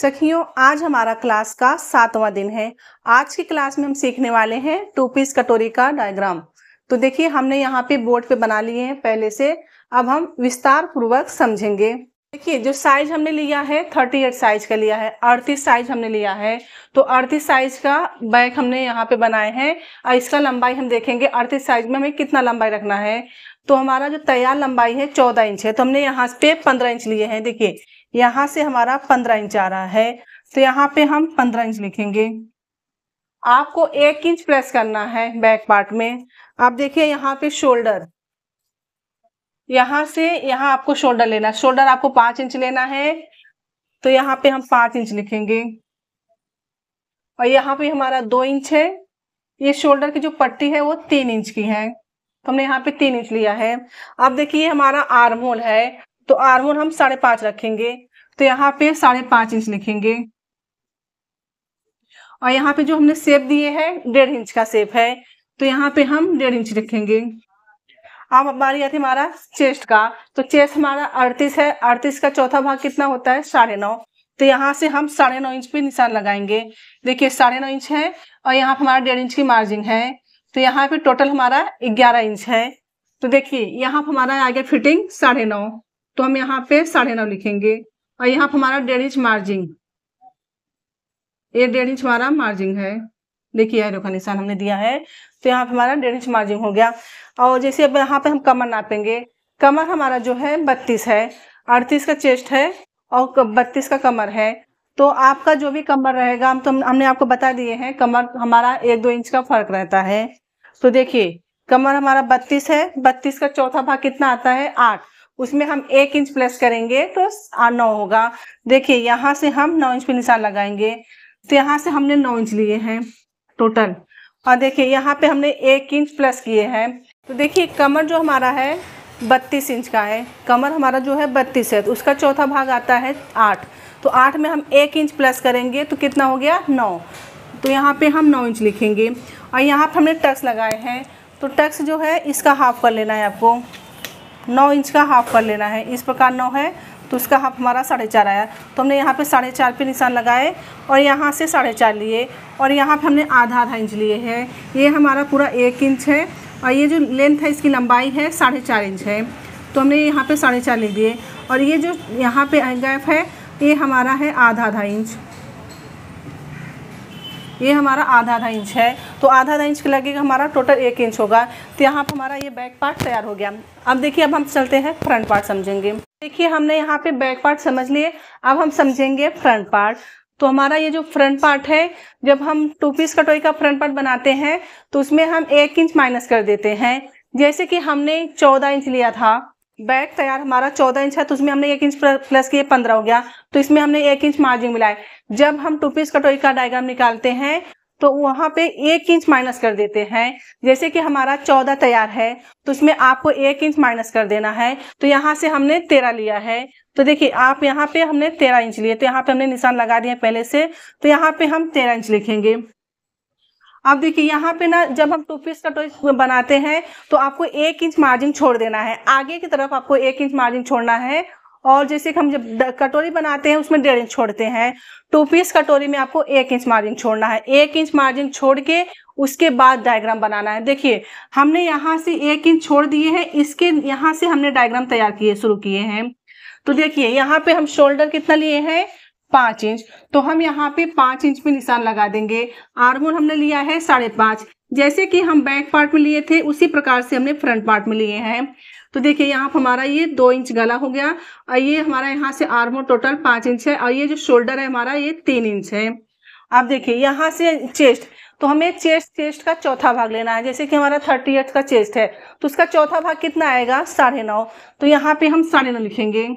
सखियों आज हमारा क्लास का सातवां दिन है आज की क्लास में हम सीखने वाले हैं टू पीस कटोरी का डायग्राम तो देखिए हमने यहाँ पे बोर्ड पे बना लिए हैं पहले से अब हम विस्तार पूर्वक समझेंगे देखिए जो साइज हमने लिया है थर्टी एट साइज का लिया है अड़तीस साइज हमने लिया है तो अड़तीस साइज का बैग हमने यहाँ पे बनाए हैं और इसका लंबाई हम देखेंगे अड़तीस साइज में हमें कितना लंबाई रखना है तो हमारा जो तैयार लंबाई है चौदह इंच है तो हमने यहाँ पे पंद्रह इंच लिए हैं देखिए यहाँ से हमारा पंद्रह इंच आ रहा है तो यहाँ पे हम पंद्रह इंच लिखेंगे आपको एक इंच प्लस करना है बैक पार्ट में आप देखिए यहाँ पे शोल्डर यहाँ से यहाँ आपको शोल्डर लेना है शोल्डर आपको पांच इंच लेना है तो यहाँ पे हम पांच इंच लिखेंगे और यहाँ पे हमारा दो इंच है ये शोल्डर की जो पट्टी है वो तीन इंच की है हमने यहाँ पे तीन इंच लिया है अब देखिए हमारा आर्म होल है तो आर्म होल हम साढ़े पांच रखेंगे तो यहाँ पे साढ़े पांच इंच लिखेंगे और यहाँ पे जो हमने सेप दिए है डेढ़ इंच का सेप है तो यहाँ पे हम डेढ़ इंच लिखेंगे अब हमारी आती हमारा चेस्ट का तो चेस्ट हमारा अड़तीस है अड़तीस का चौथा भाग कितना होता है साढ़े नौ तो यहाँ से हम साढ़े नौ इंच पे निशान लगाएंगे देखिए साढ़े नौ इंच है और यहाँ पर हमारा डेढ़ इंच की मार्जिन है तो यहाँ पे टोटल हमारा ग्यारह इंच है तो देखिए यहाँ पर हमारा आ गया फिटिंग साढ़े नौ तो हम यहाँ पे साढ़े नौ लिखेंगे और यहाँ पर हमारा डेढ़ इंच मार्जिंग ये डेढ़ इंच हमारा मार्जिंग है देखिए एरो का निशान हमने दिया है तो यहाँ पे हमारा डेढ़ इंच मार्जिंग हो गया और जैसे अब यहाँ पे हम कमर नापेंगे कमर हमारा जो है बत्तीस है अड़तीस का चेस्ट है और बत्तीस का कमर है तो आपका जो भी कमर रहेगा हम तो हमने आपको बता दिए हैं कमर हमारा एक दो इंच का फर्क रहता है तो देखिए कमर हमारा बत्तीस है बत्तीस का चौथा भाग कितना आता है आठ उसमें हम एक इंच प्लस करेंगे तो नौ होगा देखिए यहाँ से हम नौ इंच पे निशान लगाएंगे तो यहाँ से हमने नौ इंच लिए हैं टोटल और देखिए यहाँ पे हमने एक इंच प्लस किए हैं तो देखिए कमर जो हमारा है बत्तीस इंच का है कमर हमारा जो है बत्तीस है तो उसका चौथा भाग आता है आठ तो आठ में हम एक इंच प्लस करेंगे तो कितना हो गया नौ तो यहाँ पे हम नौ इंच लिखेंगे और यहाँ पर हमने टक्स लगाए हैं तो टक्स जो है इसका हाफ कर लेना है आपको नौ इंच का हाफ कर लेना है इस प्रकार नौ है तो उसका हाफ हमारा साढ़े चार आया तो हमने यहाँ पे साढ़े चार पे निशान लगाए और यहाँ से साढ़े चार लिए और यहाँ पे हमने आधा आधा इंच लिए हैं ये हमारा पूरा एक इंच है और ये जो लेंथ है इसकी लंबाई है साढ़े चार इंच है तो हमने यहाँ पे साढ़े चार ले दिए और ये जो यहाँ पे गैप है ये हमारा है आधा आधा इंच ये हमारा आधा आधा इंच है तो आधा आधा इंच लगेगा हमारा टोटल एक इंच होगा तो यहाँ पर हमारा ये बैक पार्ट तैयार हो गया अब देखिए अब हम चलते हैं फ्रंट पार्ट समझेंगे देखिए हमने यहाँ पे बैक पार्ट समझ लिए अब हम समझेंगे फ्रंट पार्ट तो हमारा ये जो फ्रंट पार्ट है जब हम टू पीस कटोई का फ्रंट पार्ट बनाते हैं तो उसमें हम एक इंच माइनस कर देते हैं जैसे कि हमने चौदह इंच लिया था बैग तैयार हमारा चौदह इंच है तो उसमें हमने एक इंच प्लस किए पंद्रह हो गया तो इसमें हमने एक इंच मार्जिन मिलाए जब हम टू पीस कटोरी का डायग्राम निकालते हैं तो वहां पे एक इंच माइनस कर देते हैं जैसे कि हमारा चौदह तैयार है तो उसमें आपको एक इंच माइनस कर देना है तो यहाँ से हमने तेरह लिया है तो देखिए आप यहाँ पे हमने तेरह इंच लिए तो यहाँ पे हमने निशान लगा दिया पहले से तो यहाँ पे हम तेरह इंच लिखेंगे अब देखिए यहाँ पे ना जब हम टू पीस कटोरी बनाते हैं तो आपको एक इंच मार्जिन छोड़ देना है आगे की तरफ आपको एक इंच मार्जिन छोड़ना है और जैसे कि हम जब कटोरी बनाते हैं उसमें डेढ़ इंच छोड़ते हैं टू पीस कटोरी में आपको एक इंच मार्जिन छोड़ना है एक इंच मार्जिन छोड़ के उसके बाद डायग्राम बनाना है देखिए हमने यहाँ से एक इंच छोड़ दिए हैं इसके यहाँ से हमने डायग्राम तैयार किए शुरू किए हैं तो देखिए यहाँ पे हम शोल्डर कितना लिए हैं पाँच इंच तो हम यहाँ पे पांच इंच पे निशान लगा देंगे आर्मोल हमने लिया है साढ़े पांच जैसे कि हम बैक पार्ट में लिए थे उसी प्रकार से हमने फ्रंट पार्ट में लिए हैं तो देखिए यहाँ हमारा ये दो इंच गला हो गया और ये हमारा यहाँ से आर्मोल टोटल पांच इंच है और ये जो शोल्डर है हमारा ये तीन इंच है आप देखिए यहाँ से चेस्ट तो हमें चेस्ट चेस्ट का चौथा भाग लेना है जैसे कि हमारा थर्टी एट का चेस्ट है तो उसका चौथा भाग कितना आएगा साढ़े नौ तो यहाँ पे हम साढ़े नौ लिखेंगे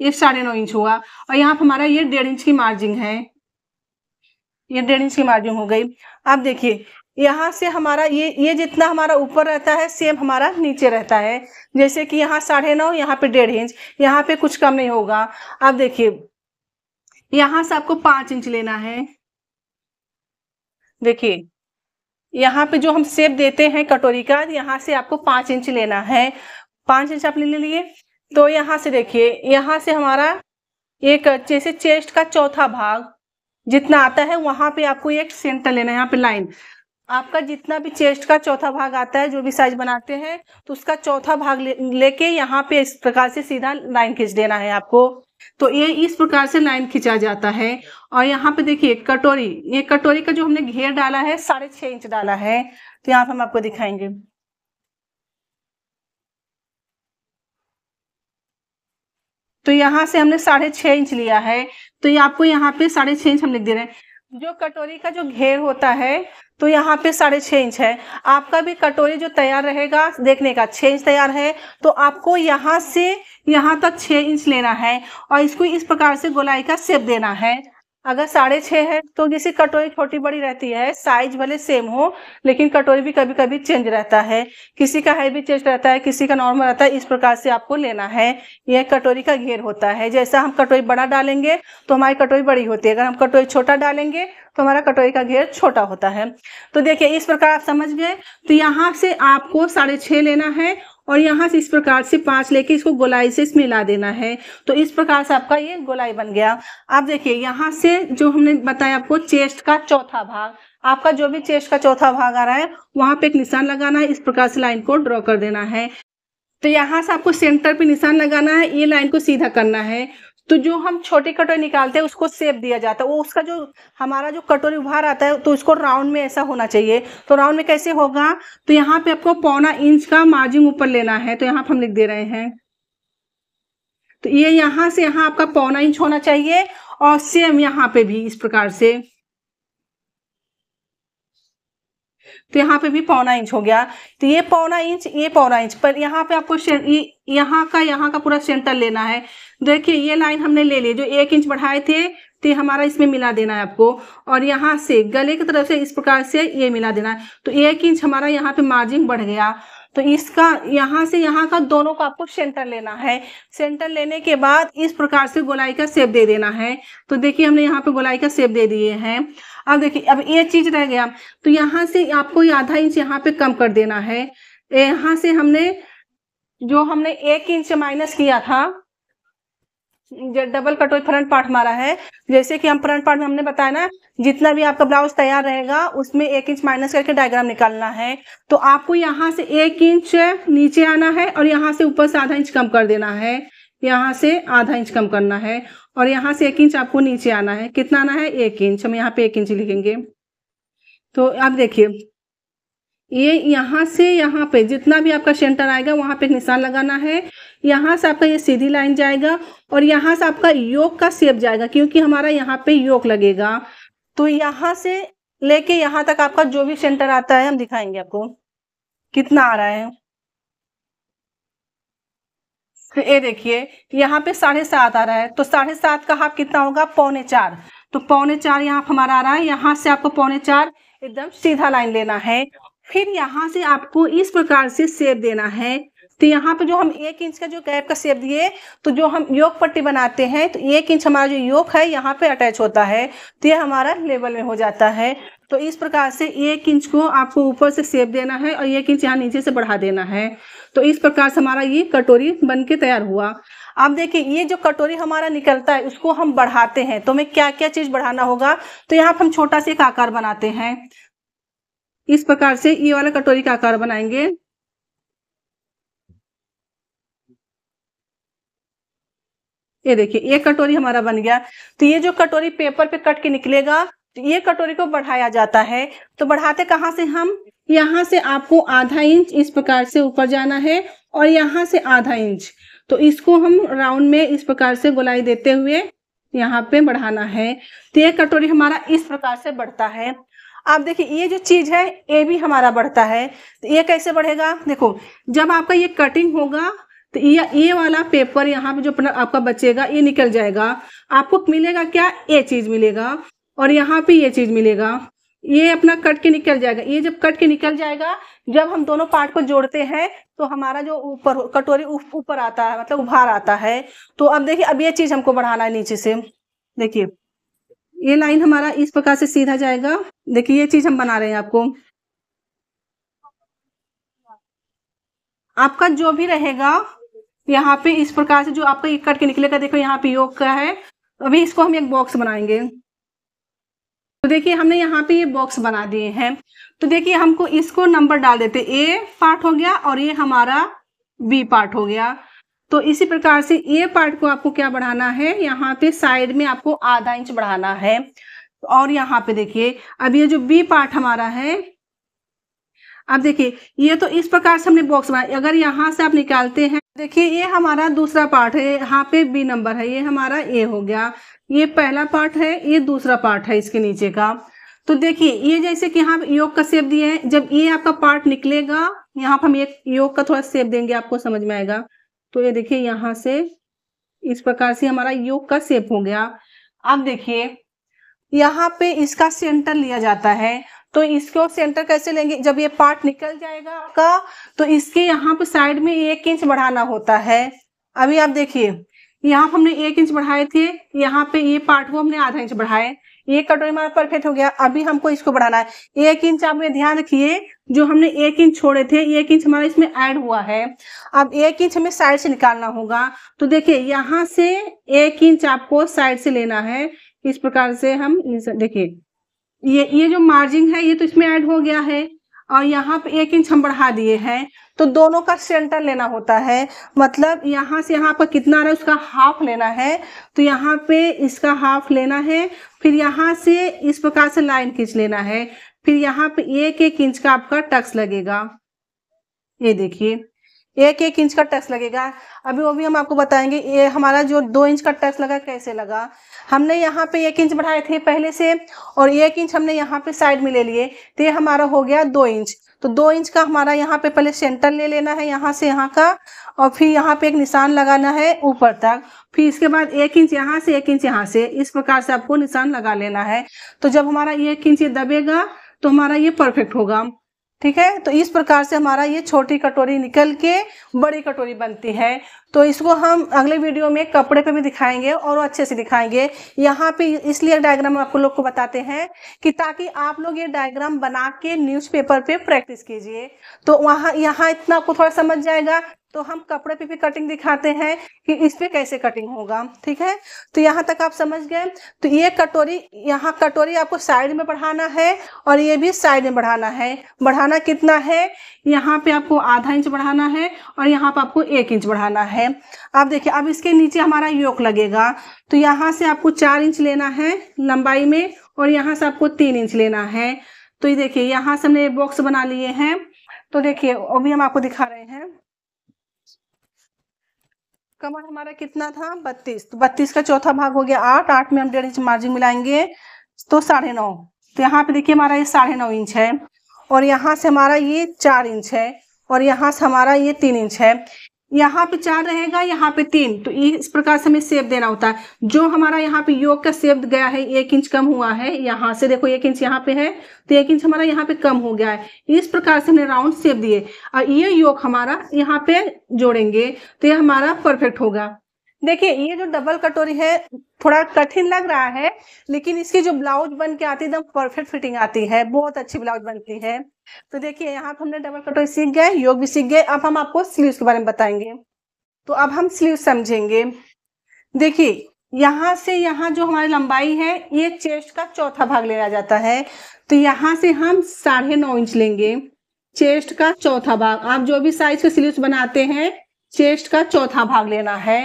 ये साढ़े नौ इंच हुआ और यहाँ पर हमारा ये डेढ़ इंच की मार्जिन है ये डेढ़ इंच की मार्जिन हो गई अब देखिए यहाँ से हमारा ये ये जितना हमारा ऊपर रहता है सेम हमारा नीचे रहता है जैसे कि यहाँ साढ़े नौ यहाँ पे डेढ़ इंच यहाँ पे कुछ कम नहीं होगा अब देखिए यहाँ से आपको पाँच इंच लेना है देखिए यहाँ पे जो हम सेप देते हैं कटोरी का यहाँ से आपको पाँच इंच लेना है पाँच इंच आप ले लिए तो यहाँ से देखिए यहाँ से हमारा एक जैसे चेस्ट का चौथा भाग जितना आता है वहां पे आपको एक सेंटर लेना है यहाँ पे लाइन आपका जितना भी चेस्ट का चौथा भाग आता है जो भी साइज बनाते हैं तो उसका चौथा भाग ले, लेके यहाँ पे इस प्रकार से सीधा लाइन खींच देना है आपको तो ये इस प्रकार से लाइन खींचा जाता है और यहाँ पे देखिए कटोरी ये कटोरी का जो हमने घेर डाला है साढ़े छह इंच डाला है तो यहाँ पे हम आपको दिखाएंगे तो यहाँ से हमने साढ़े छः इंच लिया है तो ये आपको यहाँ पे साढ़े छः इंच हम लिख दे रहे हैं जो कटोरी का जो घेर होता है तो यहाँ पे साढ़े छः इंच है आपका भी कटोरी जो तैयार रहेगा देखने का छः इंच तैयार है तो आपको यहाँ से यहाँ तक छः इंच लेना है और इसको इस प्रकार से गोलाई का सेप देना है अगर साढ़े छः है तो जैसे कटोरी छोटी बड़ी रहती है साइज भले सेम हो लेकिन कटोरी भी कभी कभी चेंज रहता है किसी का भी चेंज रहता है किसी का नॉर्मल रहता है इस प्रकार से आपको लेना है यह कटोरी का घेर होता है जैसा हम कटोरी बड़ा डालेंगे तो हमारी कटोरी बड़ी होती है अगर हम कटोरी छोटा डालेंगे तो हमारा कटोरी का घेर छोटा होता है तो देखिए इस प्रकार आप समझ गए तो यहाँ से आपको साढ़े छः लेना है और यहाँ से इस प्रकार से पांच लेके इसको गोलाई से इसमें मिला देना है तो इस प्रकार से आपका ये गोलाई बन गया अब देखिए यहाँ से जो हमने बताया आपको चेस्ट का चौथा भाग आपका जो भी चेस्ट का चौथा भाग आ रहा है वहां पे एक निशान लगाना है इस प्रकार से लाइन को ड्रॉ कर देना है तो यहाँ से आपको सेंटर पे निशान लगाना है ये लाइन को सीधा करना है तो जो हम छोटी कटोरी निकालते हैं उसको सेप दिया जाता है वो उसका जो हमारा जो कटोरी उभार आता है तो उसको राउंड में ऐसा होना चाहिए तो राउंड में कैसे होगा तो यहाँ पे आपको पौना इंच का मार्जिन ऊपर लेना है तो यहाँ पर हम लिख दे रहे हैं तो ये यहाँ से यहाँ आपका पौना इंच होना चाहिए और सेम यहाँ पे भी इस प्रकार से तो यहाँ पे भी पौना इंच हो गया तो ये पौना इंच ये पौना इंच पर यहाँ पे आपको यहाँ का यहाँ का पूरा सेंटर लेना है देखिए ये लाइन हमने ले ली जो एक इंच बढ़ाए थे तो हमारा इसमें मिला देना है आपको और यहाँ से गले की तरफ से इस प्रकार से ये मिला देना है तो एक इंच हमारा यहाँ पे मार्जिन बढ़ गया तो इसका यहाँ से यहाँ का दोनों का आपको सेंटर लेना है सेंटर लेने के बाद इस प्रकार से गोलाई का सेप दे देना है तो देखिए हमने यहाँ पे गोलाई का सेप दे दिए हैं अब देखिए अब ये चीज रह गया तो यहाँ से आपको आधा इंच यहाँ पे कम कर देना है यहाँ से हमने जो हमने एक इंच माइनस किया था जो डबल कटोरी फ्रंट पार्ट हमारा है जैसे कि हम फ्रंट पार्ट में हमने बताया ना जितना भी आपका ब्लाउज तैयार रहेगा उसमें एक इंच माइनस करके डायग्राम निकालना है तो आपको यहाँ से एक इंच नीचे आना है और यहाँ से ऊपर से आधा इंच कम कर देना है यहाँ से आधा इंच कम करना है और यहाँ से एक इंच आपको नीचे आना है कितना आना है एक इंच हम यहाँ पे एक इंच लिखेंगे तो आप देखिए ये यहाँ से यहाँ पे जितना भी आपका सेंटर आएगा वहाँ पे निशान लगाना है यहाँ से आपका ये सीधी लाइन जाएगा और यहाँ से आपका योग का सेप जाएगा क्योंकि हमारा यहाँ पे योग लगेगा तो यहाँ से लेके यहाँ तक आपका जो भी सेंटर आता है हम दिखाएंगे आपको कितना आ रहा है फिर ये देखिए यहाँ पे साढ़े सात आ रहा है तो साढ़े सात का हाफ कितना होगा पौने चार तो पौने चार यहाँ हमारा आ रहा है यहाँ से आपको पौने चार एकदम सीधा लाइन लेना है फिर यहाँ से आपको इस प्रकार से सेप देना है तो यहाँ पे जो हम एक इंच का जो गैप का सेप दिए तो जो हम योग पट्टी बनाते हैं तो एक इंच हमारा जो योग है यहाँ पे अटैच होता है तो ये हमारा लेवल में हो जाता है तो इस प्रकार से एक इंच को आपको ऊपर से सेप देना है और एक इंच यहाँ नीचे से बढ़ा देना है तो इस प्रकार से हमारा ये कटोरी बन के तैयार हुआ अब देखिए ये जो कटोरी हमारा निकलता है उसको हम बढ़ाते हैं तो हमें क्या क्या चीज़ बढ़ाना होगा तो यहाँ पर हम छोटा सा एक आकार बनाते हैं इस प्रकार से ये वाला कटोरी का आकार बनाएंगे ये देखिए ये कटोरी हमारा बन गया तो ये जो कटोरी पेपर पे कट के निकलेगा तो ये कटोरी को बढ़ाया जाता है तो बढ़ाते कहाँ से हम यहाँ से आपको आधा इंच इस प्रकार से ऊपर जाना है और यहाँ से आधा इंच तो इसको हम राउंड में इस प्रकार से गोलाई देते हुए यहाँ पे बढ़ाना है तो ये कटोरी हमारा इस प्रकार से बढ़ता है आप देखिए ये जो चीज है ये भी हमारा बढ़ता है तो ये कैसे बढ़ेगा देखो जब आपका ये कटिंग होगा तो ये ये वाला पेपर यहाँ पे जो अपना आपका बचेगा ये निकल जाएगा आपको मिलेगा क्या ये चीज़ मिलेगा और यहाँ पे ये चीज़ मिलेगा ये अपना कट के निकल जाएगा ये जब कट के निकल जाएगा जब हम दोनों पार्ट को जोड़ते हैं तो हमारा जो ऊपर कटोरी ऊपर आता है मतलब उभार आता है तो अब देखिए अब ये चीज़ हमको बढ़ाना है नीचे से देखिए ये लाइन हमारा इस प्रकार से सीधा जाएगा देखिए ये चीज़ हम बना रहे हैं आपको आपका जो भी रहेगा यहाँ पे इस प्रकार से जो आपका ये कट के निकलेगा देखो यहाँ पे योग का है अभी इसको हम एक बॉक्स बनाएंगे तो देखिए हमने यहाँ पे ये बॉक्स बना दिए हैं तो देखिए हमको इसको नंबर डाल देते ए पार्ट हो गया और ये हमारा बी पार्ट हो गया तो इसी प्रकार से ए पार्ट को आपको क्या बढ़ाना है यहाँ पे साइड में आपको आधा इंच बढ़ाना है और यहाँ पे देखिए अब ये जो बी पार्ट हमारा है अब देखिए ये तो इस प्रकार से हमने बॉक्स बनाया अगर यहाँ से आप निकालते हैं देखिए ये हमारा दूसरा पार्ट है यहाँ पे बी नंबर है ये हमारा ए हो गया ये पहला पार्ट है ये दूसरा पार्ट है इसके नीचे का तो देखिए ये जैसे कि यहाँ योग का सेप दिया है जब ये आपका पार्ट निकलेगा यहाँ पर हम एक योग का थोड़ा सेप देंगे आपको समझ में आएगा तो ये देखिए यहाँ से इस प्रकार से हमारा योग का सेप हो गया अब देखिए यहाँ पे इसका सेंटर लिया जाता है तो इसको सेंटर कैसे लेंगे जब ये पार्ट निकल जाएगा आपका तो इसके यहाँ पे साइड में एक इंच बढ़ाना होता है अभी आप देखिए यहाँ हमने एक इंच बढ़ाए थे यहाँ पे ये पार्ट को हमने आधा इंच बढ़ाए ये कटोरी हमारा परफेक्ट हो गया अभी हमको इसको बढ़ाना है एक इंच आप ध्यान रखिए जो हमने एक इंच छोड़े थे एक इंच हमारा इसमें ऐड हुआ है अब एक इंच हमें साइड से निकालना होगा तो देखिए यहाँ से एक इंच आपको साइड से लेना है इस प्रकार से हम देखिए ये ये जो मार्जिन है ये तो इसमें ऐड हो गया है और यहाँ पे एक इंच हम बढ़ा दिए हैं तो दोनों का सेंटर लेना होता है मतलब यहाँ से यहाँ पर कितना आ रहा है उसका हाफ लेना है तो यहाँ पे इसका हाफ लेना है फिर यहाँ से इस प्रकार से लाइन खींच लेना है फिर यहाँ पे एक एक इंच का आपका टक्स लगेगा ये देखिए एक एक इंच का टैक्स लगेगा अभी वो भी हम आपको बताएंगे ये हमारा जो दो इंच का टैक्स लगा कैसे लगा हमने यहाँ पे एक इंच बढ़ाए थे पहले से और एक इंच हमने यहाँ पे साइड में ले लिए तो ये हमारा हो गया दो इंच तो दो इंच का हमारा यहाँ पे पहले सेंटर ले लेना है यहाँ से यहाँ का और फिर यहाँ पे एक निशान लगाना है ऊपर तक फिर इसके बाद एक इंच यहाँ से एक इंच यहाँ से इस प्रकार से आपको निशान लगा लेना है तो जब हमारा एक इंच ये दबेगा तो हमारा ये परफेक्ट होगा ठीक है तो इस प्रकार से हमारा ये छोटी कटोरी निकल के बड़ी कटोरी बनती है तो इसको हम अगले वीडियो में कपड़े पे भी दिखाएंगे और अच्छे से दिखाएंगे यहाँ पे इसलिए डायग्राम आपको लोग को बताते हैं कि ताकि आप लोग ये डायग्राम बना के न्यूज़पेपर पे प्रैक्टिस कीजिए तो वहाँ यहाँ इतना आपको थोड़ा समझ जाएगा तो हम कपड़े पे भी कटिंग दिखाते हैं कि इस पे कैसे कटिंग होगा ठीक है तो यहाँ तक आप समझ गए तो ये कटोरी यहाँ कटोरी आपको साइड में बढ़ाना है और ये भी साइड में बढ़ाना है बढ़ाना कितना है यहाँ पे आपको आधा इंच बढ़ाना है और यहाँ पे आपको एक इंच बढ़ाना है अब देखिए अब इसके नीचे हमारा योक लगेगा तो यहाँ से आपको चार इंच लेना है लंबाई में और यहाँ से आपको तीन इंच लेना है तो ये देखिए यहाँ से हमने बॉक्स बना लिए हैं तो देखिए वो भी हम आपको दिखा रहे हैं कमर हमारा कितना था बत्तीस तो बत्तीस का चौथा भाग हो गया आठ आठ में हम डेढ़ इंच मार्जिन मिलाएंगे तो साढ़े नौ तो यहाँ पे देखिए हमारा ये साढ़े नौ इंच है और यहाँ से हमारा ये चार इंच है और यहाँ से हमारा ये तीन इंच है यहाँ पे चार रहेगा यहाँ पे तीन तो इस प्रकार से हमें सेब देना होता है जो हमारा यहाँ पे योग का सेब गया है एक इंच कम हुआ है यहाँ से देखो एक इंच यहाँ पे है तो एक इंच हमारा यहाँ पे कम हो गया है इस प्रकार से हमने राउंड सेब दिए और ये योग हमारा यहाँ पे जोड़ेंगे तो ये हमारा परफेक्ट होगा देखिए ये जो डबल कटोरी है थोड़ा कठिन लग रहा है लेकिन इसकी जो ब्लाउज बन के आती है एकदम परफेक्ट फिटिंग आती है बहुत अच्छी ब्लाउज बनती है तो देखिए यहाँ पे हमने डबल कटोरी सीख गए योग भी सीख गए अब हम आपको स्लीव के बारे में बताएंगे तो अब हम स्लीव समझेंगे देखिए यहाँ से यहाँ जो हमारी लंबाई है ये चेस्ट का चौथा भाग लिया जाता है तो यहाँ से हम साढ़े नौ इंच लेंगे चेस्ट का चौथा भाग आप जो भी साइज के स्लीव्स बनाते हैं चेस्ट का चौथा भाग लेना है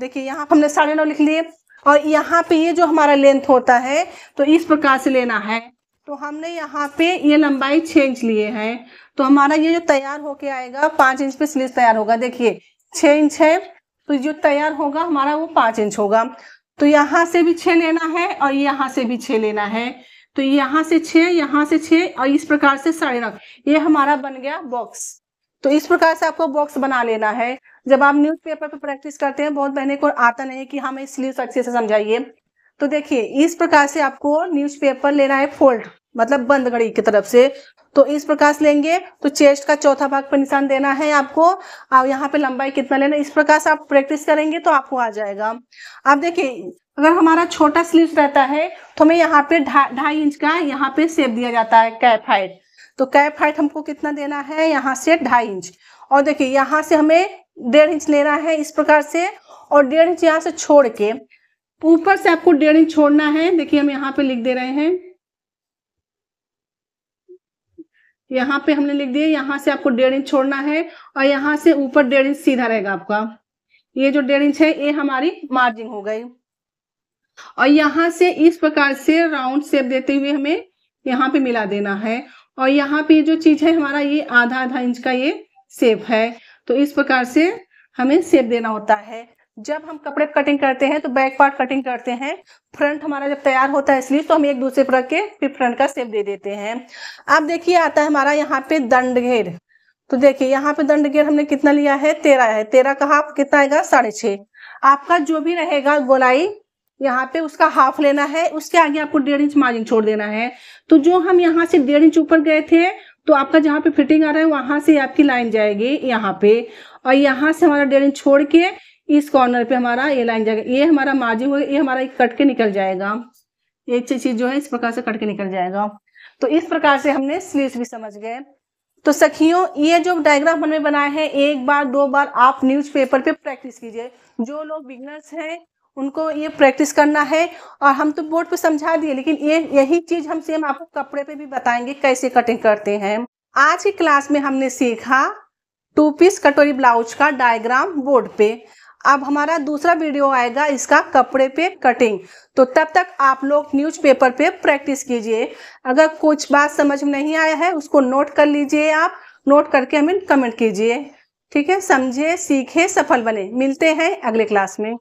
देखिए यहाँ हमने साढ़े नौ लिख लिए और यहाँ पे ये जो हमारा लेंथ होता है तो इस प्रकार से लेना है तो हमने यहाँ पे ये लंबाई छः इंच लिए हैं तो हमारा ये जो तैयार होके आएगा पाँच इंच पे स्लीव तैयार होगा देखिए छः इंच है तो जो तैयार होगा हमारा वो पाँच इंच होगा तो यहाँ से भी छः लेना है और यहाँ से भी छः लेना है तो यहाँ से छः यहाँ से छः और इस प्रकार से साढ़े नौ ये हमारा बन गया बॉक्स तो इस प्रकार से आपको बॉक्स बना लेना है जब आप न्यूज़पेपर पर प्रैक्टिस करते हैं बहुत बहने को आता नहीं कि हमें स्लीव अच्छे से समझाइए तो देखिए इस प्रकार से आपको न्यूज़पेपर लेना है फोल्ड मतलब बंद घड़ी की तरफ से तो इस प्रकार से लेंगे तो चेस्ट का चौथा भाग पर निशान देना है आपको और यहाँ पे लंबाई कितना लेना इस प्रकार से आप प्रैक्टिस करेंगे तो आपको आ जाएगा आप देखिए अगर हमारा छोटा स्लीव रहता है तो हमें यहाँ पे ढाई इंच का यहाँ पे सेप दिया जाता है कैप हाइट तो कैप हाइट हमको कितना देना है यहाँ से ढाई इंच और देखिए यहाँ से हमें डेढ़ इंच लेना है इस प्रकार से और डेढ़ इंच यहाँ से छोड़ के ऊपर से आपको डेढ़ इंच छोड़ना है देखिए हम यहाँ पे लिख दे रहे हैं यहाँ पे हमने लिख दिया यहाँ से आपको डेढ़ इंच छोड़ना है और यहाँ से ऊपर डेढ़ इंच सीधा रहेगा आपका ये जो डेढ़ इंच है ये हमारी मार्जिन हो गई और यहाँ से इस प्रकार से राउंड शेप देते हुए हमें यहाँ पे मिला देना है और यहाँ पे जो चीज है हमारा ये आधा आधा इंच का ये शेप है तो इस प्रकार से हमें सेप देना होता है जब हम कपड़े कटिंग करते हैं तो बैक पार्ट कटिंग करते हैं फ्रंट हमारा जब तैयार होता है इसलिए तो हम एक दूसरे पर रख के फिर फ्रंट का सेप दे देते हैं अब देखिए आता है हमारा यहाँ पे दंड घेर तो देखिए यहाँ पे दंड घेर हमने कितना लिया है तेरह है तेरह का हाफ कितना आएगा साढ़े छ आपका जो भी रहेगा गोलाई यहाँ पे उसका हाफ लेना है उसके आगे आपको डेढ़ इंच मार्जिन छोड़ देना है तो जो हम यहाँ से डेढ़ इंच ऊपर गए थे तो आपका जहाँ पे फिटिंग आ रहा है वहां से आपकी लाइन जाएगी यहाँ पे और यहाँ से हमारा डेढ़ इंच छोड़ के इस कॉर्नर पे हमारा ये लाइन जाएगा ये हमारा मार्जिन होगा ये हमारा कट के निकल जाएगा ये चीज जो है इस प्रकार से कट के निकल जाएगा तो इस प्रकार से हमने स्लीव्स भी समझ गए तो सखियों ये जो डायग्राम हमने बनाए हैं एक बार दो बार आप न्यूज़पेपर पे प्रैक्टिस कीजिए जो लोग बिगनर्स हैं उनको ये प्रैक्टिस करना है और हम तो बोर्ड पे समझा दिए लेकिन ये यही चीज़ हम सेम आपको कपड़े पे भी बताएंगे कैसे कटिंग करते हैं आज की क्लास में हमने सीखा टू पीस कटोरी ब्लाउज का डायग्राम बोर्ड पे अब हमारा दूसरा वीडियो आएगा इसका कपड़े पे कटिंग तो तब तक आप लोग न्यूज़पेपर पे प्रैक्टिस कीजिए अगर कुछ बात समझ में नहीं आया है उसको नोट कर लीजिए आप नोट करके हमें कमेंट कीजिए ठीक है समझे सीखे सफल बने मिलते हैं अगले क्लास में